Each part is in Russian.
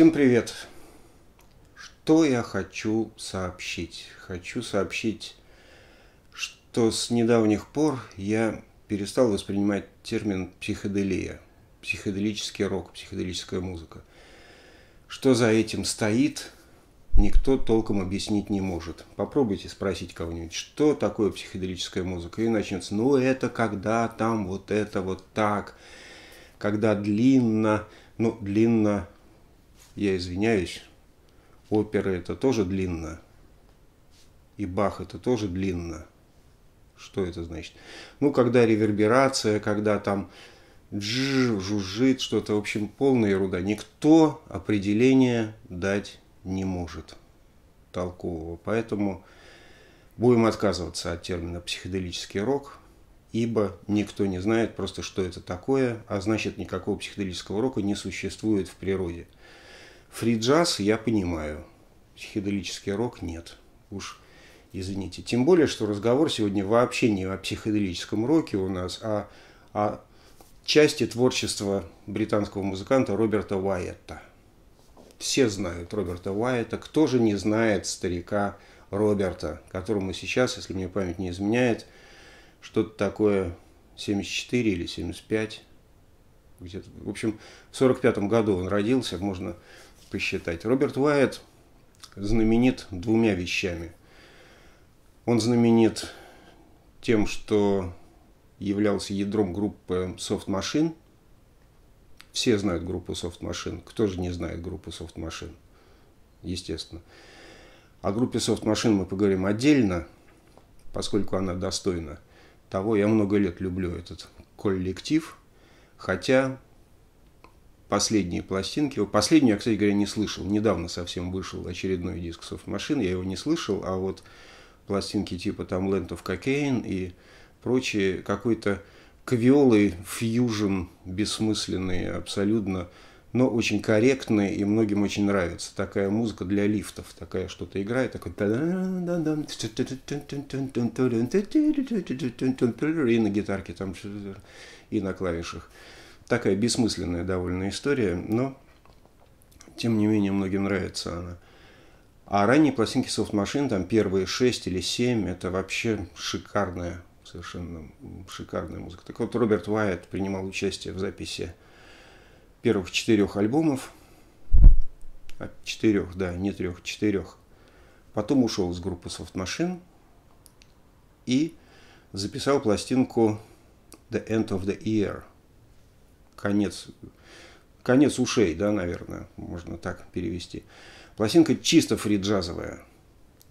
Всем привет! Что я хочу сообщить? Хочу сообщить, что с недавних пор я перестал воспринимать термин психоделия, психоделический рок, психоделическая музыка. Что за этим стоит, никто толком объяснить не может. Попробуйте спросить кого-нибудь, что такое психоделическая музыка, и начнется, ну это когда там вот это вот так, когда длинно, ну длинно я извиняюсь, опера это тоже длинно. И бах это тоже длинно. Что это значит? Ну, когда реверберация, когда там дж, жужжит что-то, в общем, полная ерунда. Никто определение дать не может толкового. Поэтому будем отказываться от термина психоделический рок, ибо никто не знает просто, что это такое, а значит, никакого психоделического рока не существует в природе. Фриджаз я понимаю, психоделический рок нет. Уж извините. Тем более, что разговор сегодня вообще не о психоделическом роке у нас, а о части творчества британского музыканта Роберта Уайетта. Все знают Роберта Уайетта. Кто же не знает старика Роберта, которому сейчас, если мне память не изменяет, что-то такое 74 или 75. Где-то, в общем, в 45 году он родился, можно посчитать. Роберт Уайт знаменит двумя вещами. Он знаменит тем, что являлся ядром группы Soft Machine. Все знают группу Soft Machine. Кто же не знает группу Soft Machine? Естественно. О группе Soft Machine мы поговорим отдельно, поскольку она достойна того. Я много лет люблю этот коллектив, хотя последние пластинки. Последнюю я, кстати говоря, не слышал. Недавно совсем вышел очередной диск софт-машин, я его не слышал, а вот пластинки типа там Land of Cocaine и прочие, какой-то квиолы, фьюжн бессмысленный абсолютно, но очень корректный и многим очень нравится. Такая музыка для лифтов, такая что-то играет, такой и на гитарке там и на клавишах. Такая бессмысленная довольно история, но тем не менее многим нравится она. А ранние пластинки Soft Machine, там первые 6 или 7, это вообще шикарная, совершенно шикарная музыка. Так вот, Роберт Уайт принимал участие в записи первых четырех альбомов. четырех, да, не трех, четырех. Потом ушел из группы Soft Machine и записал пластинку The End of the Year – конец, конец ушей, да, наверное, можно так перевести. Пластинка чисто фриджазовая.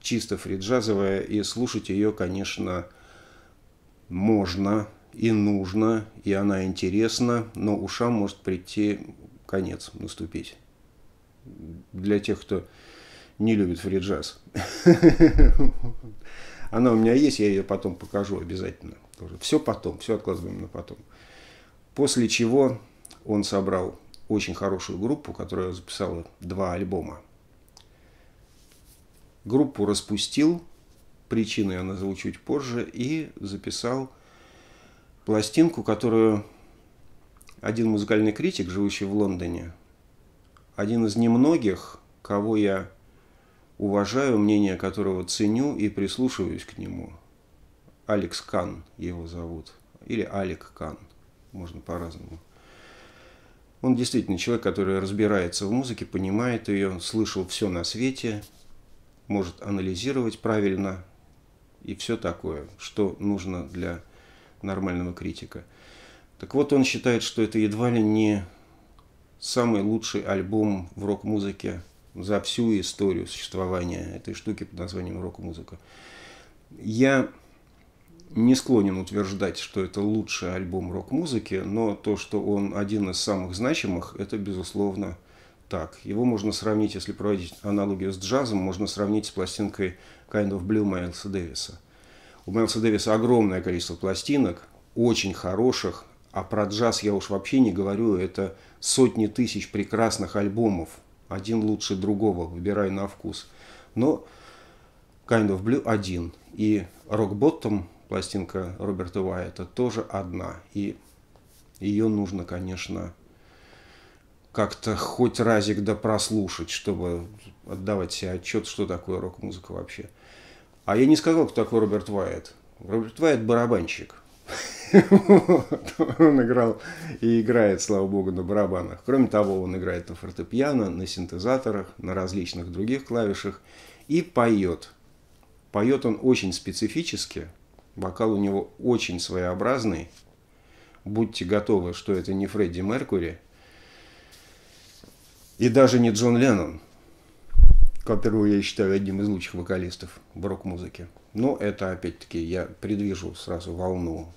Чисто фриджазовая, и слушать ее, конечно, можно и нужно, и она интересна, но ушам может прийти конец, наступить. Для тех, кто не любит фриджаз. Она у меня есть, я ее потом покажу обязательно. Все потом, все откладываем на потом. После чего он собрал очень хорошую группу, которая записала два альбома. Группу распустил, причину я назову чуть позже, и записал пластинку, которую один музыкальный критик, живущий в Лондоне, один из немногих, кого я уважаю, мнение которого ценю и прислушиваюсь к нему. Алекс Кан его зовут. Или Алек Кан – можно по-разному. Он действительно человек, который разбирается в музыке, понимает ее, слышал все на свете, может анализировать правильно и все такое, что нужно для нормального критика. Так вот, он считает, что это едва ли не самый лучший альбом в рок-музыке за всю историю существования этой штуки под названием рок-музыка. Я не склонен утверждать, что это лучший альбом рок-музыки, но то, что он один из самых значимых, это безусловно так. Его можно сравнить, если проводить аналогию с джазом, можно сравнить с пластинкой Kind of Blue Майлса Дэвиса. У Майлса Дэвиса огромное количество пластинок, очень хороших, а про джаз я уж вообще не говорю, это сотни тысяч прекрасных альбомов, один лучше другого, выбирай на вкус. Но Kind of Blue один, и Rock Bottom – пластинка Роберта Уайта тоже одна. И ее нужно, конечно, как-то хоть разик да прослушать, чтобы отдавать себе отчет, что такое рок-музыка вообще. А я не сказал, кто такой Роберт Уайт. Роберт Уайт – барабанщик. Он играл и играет, слава богу, на барабанах. Кроме того, он играет на фортепиано, на синтезаторах, на различных других клавишах и поет. Поет он очень специфически, Вокал у него очень своеобразный. Будьте готовы, что это не Фредди Меркури и даже не Джон Леннон, которого я считаю одним из лучших вокалистов в рок-музыке. Но это, опять-таки, я предвижу сразу волну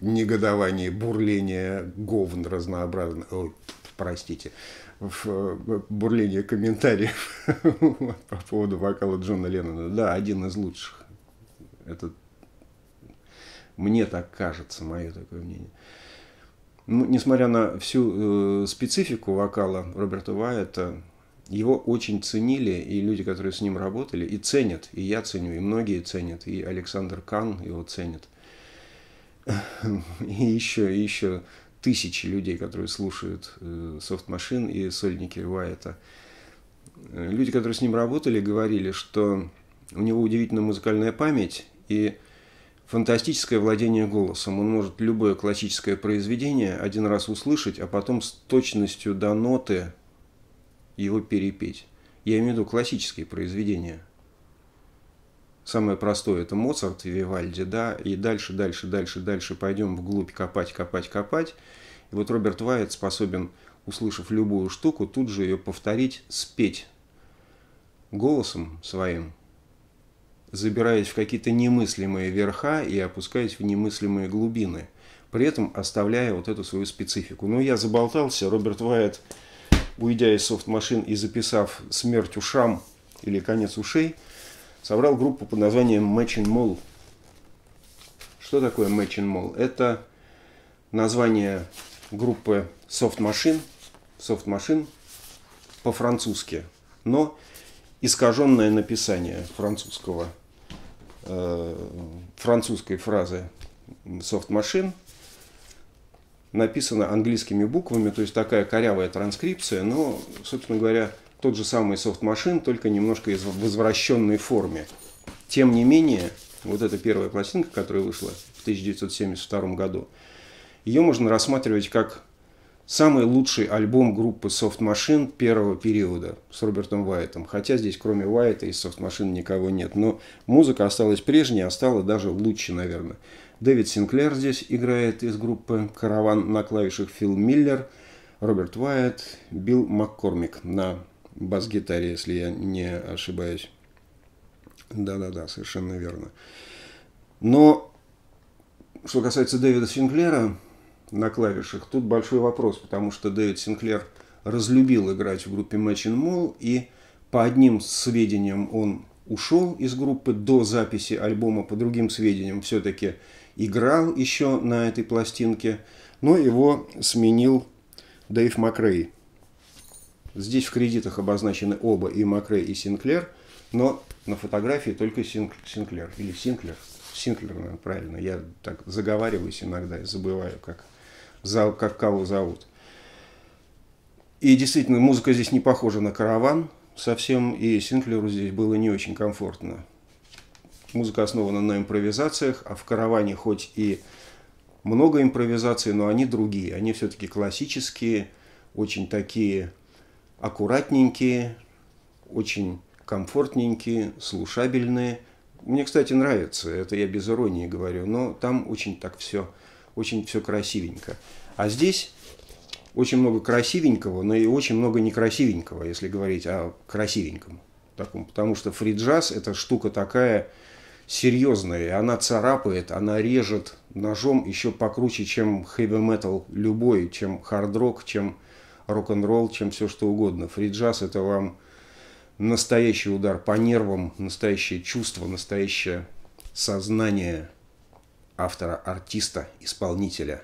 негодования, бурления говн разнообразных. Ой, простите, в э, бурление комментариев по поводу вокала Джона Леннона. Да, один из лучших. Это мне так кажется, мое такое мнение. Ну, несмотря на всю э, специфику вокала Роберта Вайта, его очень ценили и люди, которые с ним работали, и ценят, и я ценю, и многие ценят, и Александр Кан его ценит. И еще, и еще тысячи людей, которые слушают Soft э, Machine и сольники Вайта. Люди, которые с ним работали, говорили, что у него удивительная музыкальная память, и фантастическое владение голосом. Он может любое классическое произведение один раз услышать, а потом с точностью до ноты его перепеть. Я имею в виду классические произведения. Самое простое – это Моцарт, Вивальди, да, и дальше, дальше, дальше, дальше пойдем вглубь копать, копать, копать. И вот Роберт Вайт способен, услышав любую штуку, тут же ее повторить, спеть голосом своим – забираясь в какие-то немыслимые верха и опускаясь в немыслимые глубины, при этом оставляя вот эту свою специфику. Но ну, я заболтался, Роберт Вайт, уйдя из софт-машин и записав «Смерть ушам» или «Конец ушей», собрал группу под названием Matching and Mall. Что такое Matching and Mall? Это название группы Soft Machine, Soft Machine по-французски, но искаженное написание французского Э, французской фразы "soft machine" написано английскими буквами, то есть такая корявая транскрипция, но, собственно говоря, тот же самый "soft machine", только немножко в возвращенной форме. Тем не менее, вот эта первая пластинка, которая вышла в 1972 году, ее можно рассматривать как самый лучший альбом группы Soft Machine первого периода с Робертом Уайтом. Хотя здесь кроме Уайта и Soft Machine никого нет. Но музыка осталась прежней, а стала даже лучше, наверное. Дэвид Синклер здесь играет из группы «Караван» на клавишах Фил Миллер, Роберт Уайт, Билл Маккормик на бас-гитаре, если я не ошибаюсь. Да-да-да, совершенно верно. Но что касается Дэвида Синклера, на клавишах, тут большой вопрос, потому что Дэвид Синклер разлюбил играть в группе Matching Mall, и по одним сведениям он ушел из группы до записи альбома, по другим сведениям все-таки играл еще на этой пластинке, но его сменил Дэйв Макрей. Здесь в кредитах обозначены оба, и Макрей, и Синклер, но на фотографии только Синк... Синклер, или Синклер, Синклер, наверное, правильно, я так заговариваюсь иногда и забываю, как за, как кого зовут. И действительно, музыка здесь не похожа на караван совсем, и Синклеру здесь было не очень комфортно. Музыка основана на импровизациях, а в караване хоть и много импровизаций, но они другие. Они все-таки классические, очень такие аккуратненькие, очень комфортненькие, слушабельные. Мне, кстати, нравится, это я без иронии говорю, но там очень так все очень все красивенько. А здесь очень много красивенького, но и очень много некрасивенького, если говорить о красивеньком. Таком, потому что фриджаз – это штука такая серьезная, и она царапает, она режет ножом еще покруче, чем хэви метал любой, чем хард-рок, чем рок-н-ролл, чем все что угодно. Фриджаз – это вам настоящий удар по нервам, настоящее чувство, настоящее сознание – автора, артиста, исполнителя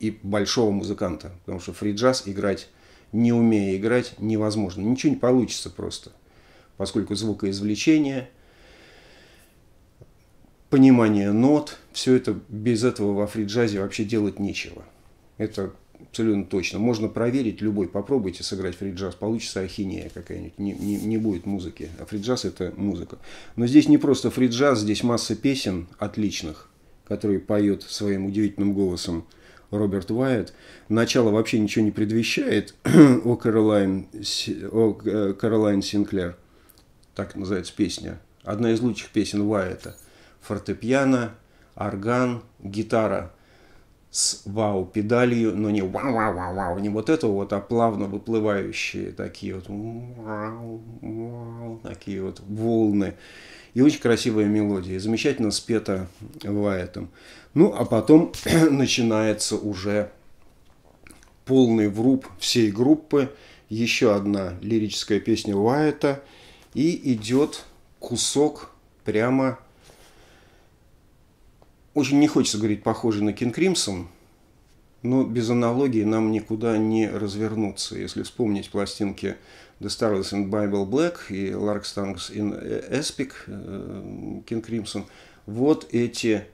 и большого музыканта. Потому что фриджаз играть, не умея играть, невозможно. Ничего не получится просто. Поскольку звукоизвлечение, понимание нот, все это без этого во фриджазе вообще делать нечего. Это абсолютно точно. Можно проверить любой. Попробуйте сыграть фриджаз, получится ахинея какая-нибудь. Не, не, не будет музыки. А фриджаз это музыка. Но здесь не просто фриджаз, здесь масса песен отличных, которые поет своим удивительным голосом Роберт Уайт. Начало вообще ничего не предвещает о Каролайн, о э, Каролайн Синклер. Так называется песня. Одна из лучших песен Уайта. Фортепиано, орган, гитара – с вау-педалью, но не вау-вау-вау, вау, не вот этого вот, а плавно выплывающие такие вот вау, вау, такие вот волны. И очень красивая мелодия, замечательно спета Вайетом. Ну, а потом начинается уже полный вруб всей группы, еще одна лирическая песня Уайта, и идет кусок прямо очень не хочется говорить похожий на Кинг Кримсон, но без аналогии нам никуда не развернуться. Если вспомнить пластинки The Starless in Bible Black и Lark Stangs in Aspic" Кинг Кримсон, вот эти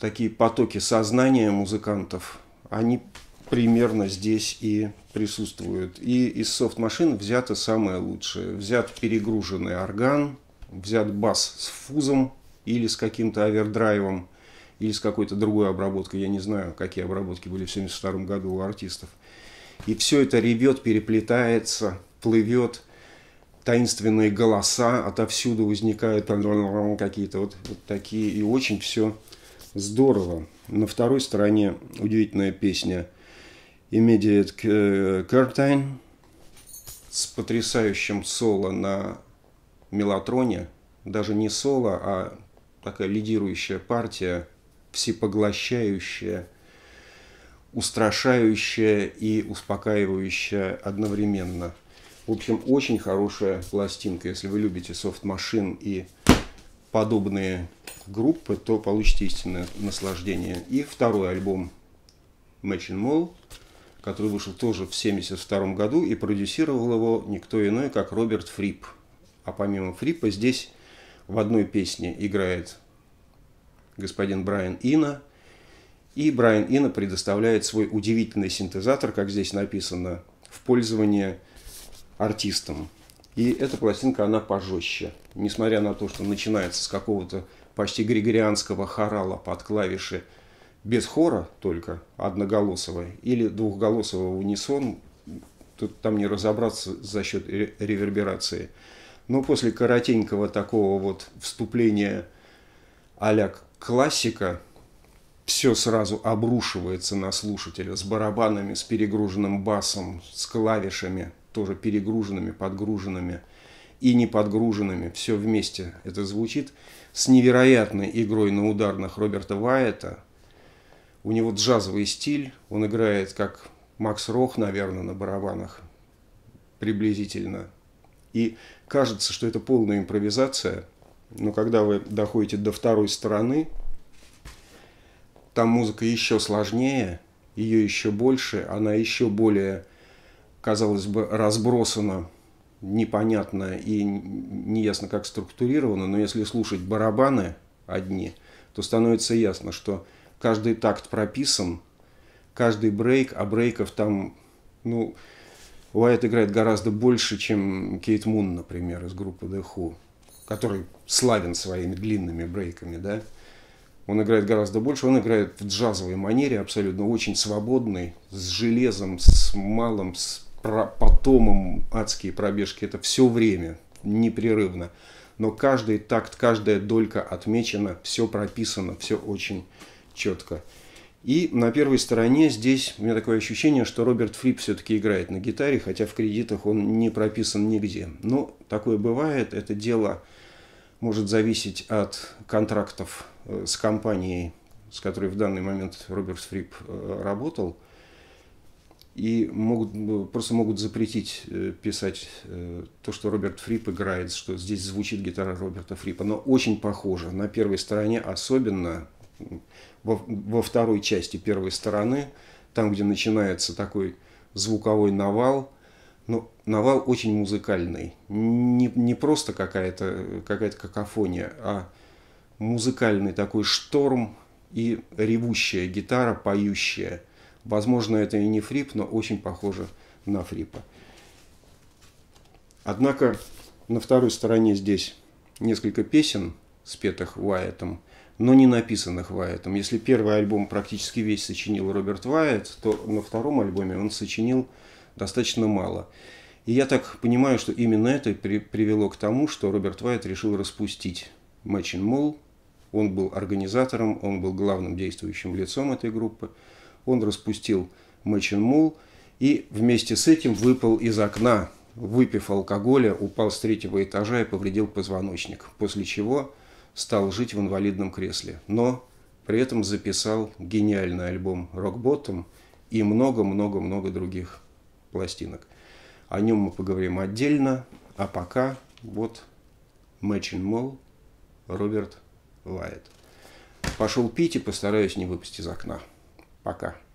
такие потоки сознания музыкантов, они примерно здесь и присутствуют. И из софт-машин взято самое лучшее. Взят перегруженный орган, взят бас с фузом, или с каким-то овердрайвом, или с какой-то другой обработкой. Я не знаю, какие обработки были в 1972 году у артистов. И все это ревет, переплетается, плывет. Таинственные голоса отовсюду возникают, какие-то вот, вот такие. И очень все здорово. На второй стороне удивительная песня Immediate Curtain с потрясающим соло на мелатроне. Даже не соло, а такая лидирующая партия, всепоглощающая, устрашающая и успокаивающая одновременно. В общем, очень хорошая пластинка. Если вы любите софт машин и подобные группы, то получите истинное наслаждение. И второй альбом Match Mall, который вышел тоже в 1972 году, и продюсировал его никто иной, как Роберт Фрип. А помимо Фрипа здесь в одной песне играет господин Брайан Ина, и Брайан Ина предоставляет свой удивительный синтезатор, как здесь написано, в пользование артистам. И эта пластинка, она пожестче. Несмотря на то, что начинается с какого-то почти григорианского хорала под клавиши без хора только, одноголосого, или двухголосого в унисон, тут там не разобраться за счет реверберации – но ну, после коротенького такого вот вступления а классика, все сразу обрушивается на слушателя с барабанами, с перегруженным басом, с клавишами, тоже перегруженными, подгруженными и не подгруженными. Все вместе это звучит с невероятной игрой на ударных Роберта Вайета. У него джазовый стиль, он играет как Макс Рох, наверное, на барабанах приблизительно – и кажется, что это полная импровизация, но когда вы доходите до второй стороны, там музыка еще сложнее, ее еще больше, она еще более, казалось бы, разбросана, непонятно и неясно как структурирована, но если слушать барабаны одни, то становится ясно, что каждый такт прописан, каждый брейк, а брейков там, ну, Уайт играет гораздо больше, чем Кейт Мун, например, из группы The Who, который славен своими длинными брейками, да. Он играет гораздо больше, он играет в джазовой манере, абсолютно очень свободный, с железом, с малым, с потомом адские пробежки. Это все время, непрерывно. Но каждый такт, каждая долька отмечена, все прописано, все очень четко. И на первой стороне здесь у меня такое ощущение, что Роберт Фрип все-таки играет на гитаре, хотя в кредитах он не прописан нигде. Но такое бывает, это дело может зависеть от контрактов э, с компанией, с которой в данный момент Роберт Фрип э, работал. И могут, э, просто могут запретить писать то, что Роберт Фрип играет, что здесь звучит гитара Роберта Фрипа. Но очень похоже. На первой стороне особенно во, во второй части первой стороны, там, где начинается такой звуковой навал, но навал очень музыкальный. Не, не просто какая-то какая какофония, а музыкальный такой шторм и ревущая гитара, поющая. Возможно, это и не фрип, но очень похоже на фрипа. Однако на второй стороне здесь несколько песен, спетых Уайтом, но не написанных Вайетом. Если первый альбом практически весь сочинил Роберт Вайет, то на втором альбоме он сочинил достаточно мало. И я так понимаю, что именно это при, привело к тому, что Роберт Вайт решил распустить Мэчин Молл. Он был организатором, он был главным действующим лицом этой группы. Он распустил Мэчин Молл и вместе с этим выпал из окна, выпив алкоголя, упал с третьего этажа и повредил позвоночник. После чего стал жить в инвалидном кресле, но при этом записал гениальный альбом «Рок Bottom и много-много-много других пластинок. О нем мы поговорим отдельно, а пока вот Мэчин Молл, Роберт Вайт. Пошел пить и постараюсь не выпасть из окна. Пока.